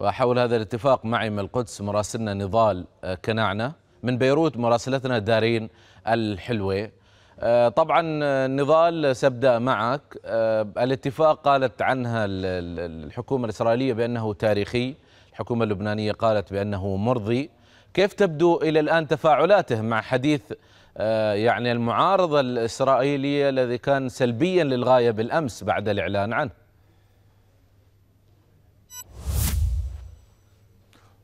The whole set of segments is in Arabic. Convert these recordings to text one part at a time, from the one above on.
وحول هذا الاتفاق معي من القدس مراسلنا نضال آه، كناعنة من بيروت مراسلتنا دارين الحلوة آه، طبعا آه، نضال سأبدأ معك الاتفاق قالت عنها الحكومة الإسرائيلية بأنه تاريخي الحكومة اللبنانية قالت بأنه مرضي كيف تبدو إلى الآن تفاعلاته مع حديث يعني المعارضة الإسرائيلية الذي كان سلبيا للغاية بالأمس بعد الإعلان عنه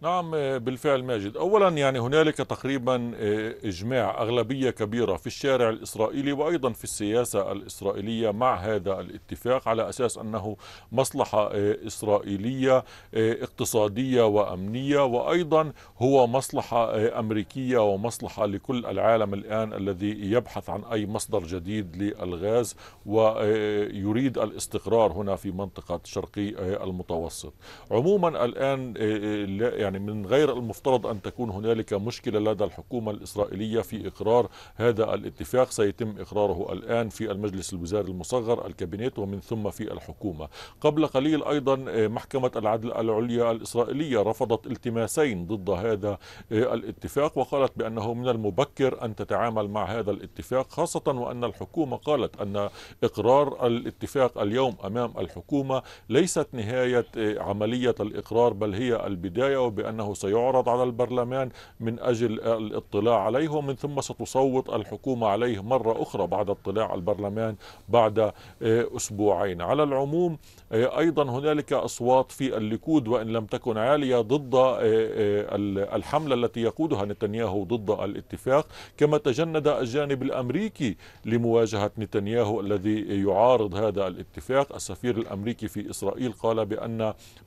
نعم آه، بالفعل ماجد أولا يعني هنالك تقريبا آه، إجماع أغلبية كبيرة في الشارع الإسرائيلي وأيضا في السياسة الإسرائيلية مع هذا الاتفاق على أساس أنه مصلحة آه، إسرائيلية اقتصادية وأمنية وأيضا هو مصلحة أمريكية ومصلحة لكل العالم الآن الذي يبحث عن أي مصدر جديد للغاز ويريد الاستقرار هنا في منطقة شرقي المتوسط عموما الآن يعني يعني من غير المفترض أن تكون هنالك مشكلة لدى الحكومة الإسرائيلية في إقرار هذا الاتفاق سيتم إقراره الآن في المجلس الوزاري المصغر الكابينيت ومن ثم في الحكومة قبل قليل أيضا آه، محكمة العدل العليا الإسرائيلية رفضت التماسين ضد هذا آه، الاتفاق وقالت بأنه من المبكر أن تتعامل مع هذا الاتفاق خاصة وأن الحكومة قالت أن إقرار الاتفاق اليوم أمام الحكومة ليست نهاية آه، عملية الإقرار بل هي البداية وب بأنه سيعرض على البرلمان من أجل الاطلاع عليه ومن ثم ستصوت الحكومة عليه مرة أخرى بعد اطلاع البرلمان بعد آه، أسبوعين على العموم آه، أيضا هنالك أصوات في الليكود وإن لم تكن عالية ضد آه، الحملة التي يقودها نتنياهو ضد الاتفاق كما تجند الجانب الأمريكي لمواجهة نتنياهو الذي يعارض هذا الاتفاق السفير الأمريكي في إسرائيل قال بأن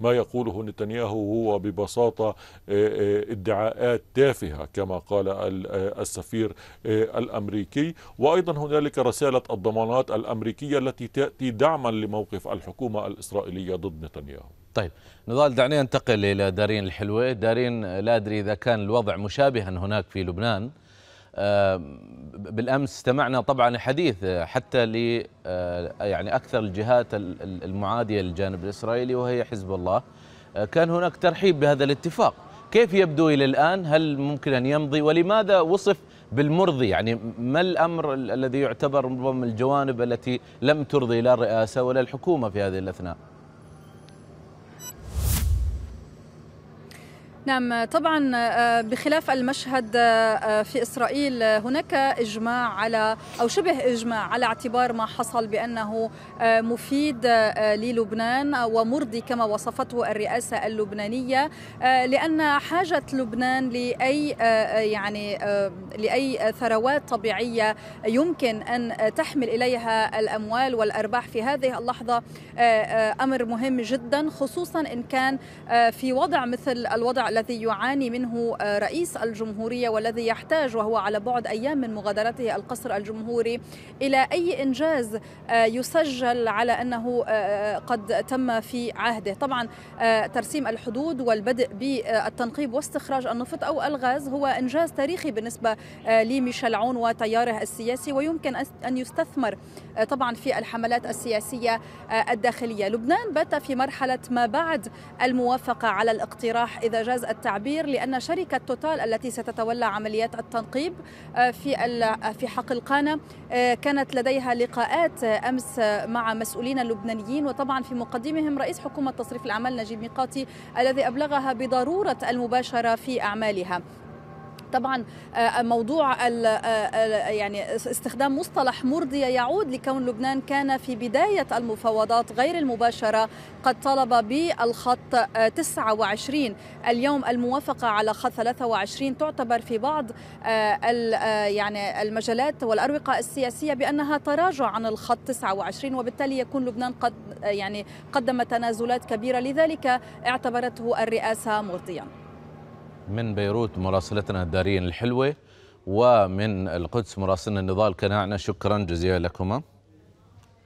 ما يقوله نتنياهو هو ببساطة آه، آه، ادعاءات تافهة كما قال آه، السفير الأمريكي وأيضا هنالك رسالة الضمانات الأمريكية التي تأتي دعما لموقف الحكومة الإسرائيلية ضد نتنياهو طيب نضال دعني أنتقل إلى دارين الحلوة دارين لا أدري إذا كان الوضع مشابها هناك في لبنان بالامس استمعنا طبعا حديث حتى ل يعني اكثر الجهات المعاديه للجانب الاسرائيلي وهي حزب الله كان هناك ترحيب بهذا الاتفاق كيف يبدو إلى الآن هل ممكن أن يمضي ولماذا وصف بالمرضي يعني ما الأمر الذي يعتبر ربما الجوانب التي لم ترضي لا الرئاسة ولا الحكومة في هذه الأثناء نعم طبعا آه، بخلاف المشهد آه، آه، في اسرائيل هناك اجماع على او شبه اجماع على اعتبار ما حصل بانه مفيد للبنان ومرضي كما وصفته الرئاسه اللبنانيه لان حاجه لبنان لاي يعني لاي ثروات طبيعيه يمكن ان تحمل اليها الاموال والارباح في هذه اللحظه امر مهم جدا خصوصا ان كان في وضع مثل الوضع الذي يعاني منه آه، رئيس الجمهورية والذي يحتاج وهو على بعد أيام من مغادرته القصر الجمهوري إلى أي إنجاز آه، يسجل على أنه آه، قد تم في عهده طبعا ترسيم الحدود والبدء بالتنقيب واستخراج النفط أو الغاز هو إنجاز تاريخي بالنسبة لميشيل عون وتياره السياسي ويمكن أن يستثمر طبعا في الحملات السياسية الداخلية لبنان بات في مرحلة ما بعد الموافقة على الاقتراح إذا جاز التعبير لأن شركة توتال التي ستتولى عمليات التنقيب آه، في آه، في حق القانة آه، كانت لديها لقاءات أمس مع مسؤولين لبنانيين وطبعا في مقدمهم رئيس حكومة تصريف الأعمال نجيب ميقاتي الذي أبلغها بضرورة المباشرة في أعمالها طبعا آه، موضوع آه، آه، يعني استخدام مصطلح مرضية يعود لكون لبنان كان في بداية المفاوضات غير المباشرة قد طلب بالخط 29 اليوم الموافقة على خط 23 تعتبر في بعض يعني المجالات والأروقة السياسية بأنها تراجع عن الخط 29 وبالتالي يكون لبنان قد يعني قدم تنازلات كبيرة لذلك اعتبرته الرئاسة مرضيا من بيروت مراسلتنا دارين الحلوة ومن القدس مراسلنا نضال كناعنا شكرا جزيلا لكما